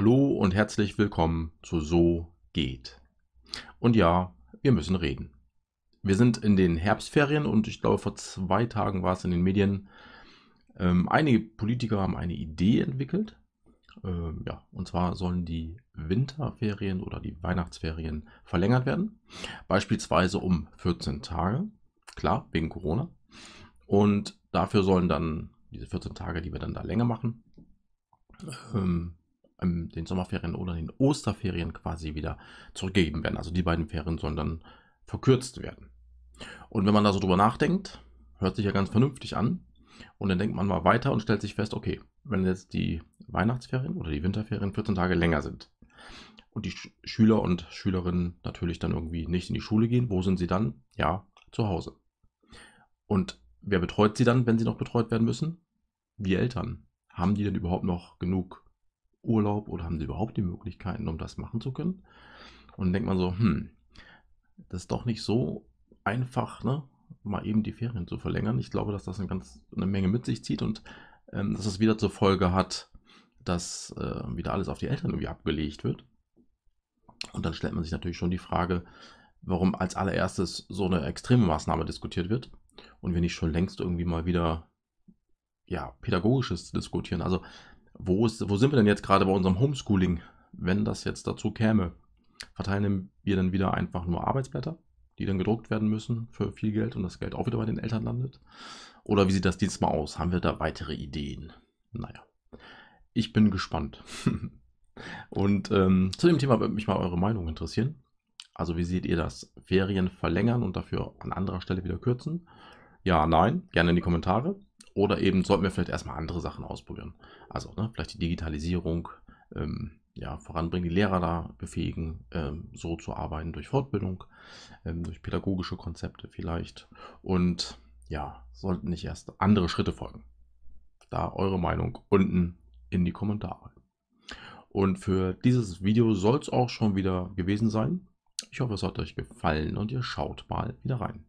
Hallo und herzlich willkommen zu So geht. Und ja, wir müssen reden. Wir sind in den Herbstferien und ich glaube, vor zwei Tagen war es in den Medien. Ähm, einige Politiker haben eine Idee entwickelt. Ähm, ja, und zwar sollen die Winterferien oder die Weihnachtsferien verlängert werden. Beispielsweise um 14 Tage. Klar, wegen Corona. Und dafür sollen dann diese 14 Tage, die wir dann da länger machen, ähm, ähm, den Sommerferien oder den Osterferien quasi wieder zurückgegeben werden. Also die beiden Ferien sollen dann verkürzt werden. Und wenn man da so drüber nachdenkt, hört sich ja ganz vernünftig an. Und dann denkt man mal weiter und stellt sich fest, okay, wenn jetzt die Weihnachtsferien oder die Winterferien 14 Tage länger sind und die Sch Schüler und Schülerinnen natürlich dann irgendwie nicht in die Schule gehen, wo sind sie dann? Ja, zu Hause. Und wer betreut sie dann, wenn sie noch betreut werden müssen? Die Eltern. Haben die denn überhaupt noch genug Urlaub oder haben sie überhaupt die Möglichkeiten, um das machen zu können? Und denkt man so, hm, das ist doch nicht so einfach, ne? mal eben die Ferien zu verlängern. Ich glaube, dass das eine, ganz, eine Menge mit sich zieht und ähm, dass es wieder zur Folge hat, dass äh, wieder alles auf die Eltern irgendwie abgelegt wird. Und dann stellt man sich natürlich schon die Frage, warum als allererstes so eine extreme Maßnahme diskutiert wird und wir nicht schon längst irgendwie mal wieder ja, pädagogisches diskutieren. Also wo, ist, wo sind wir denn jetzt gerade bei unserem Homeschooling, wenn das jetzt dazu käme? Verteilen wir dann wieder einfach nur Arbeitsblätter, die dann gedruckt werden müssen für viel Geld und das Geld auch wieder bei den Eltern landet? Oder wie sieht das diesmal aus? Haben wir da weitere Ideen? Naja, ich bin gespannt. und ähm, zu dem Thema würde mich mal eure Meinung interessieren. Also wie seht ihr das? Ferien verlängern und dafür an anderer Stelle wieder kürzen? Ja, nein, gerne in die Kommentare. Oder eben sollten wir vielleicht erstmal andere Sachen ausprobieren. Also ne, vielleicht die Digitalisierung ähm, ja, voranbringen, die Lehrer da befähigen, ähm, so zu arbeiten durch Fortbildung, ähm, durch pädagogische Konzepte vielleicht. Und ja, sollten nicht erst andere Schritte folgen. Da eure Meinung unten in die Kommentare. Und für dieses Video soll es auch schon wieder gewesen sein. Ich hoffe, es hat euch gefallen und ihr schaut mal wieder rein.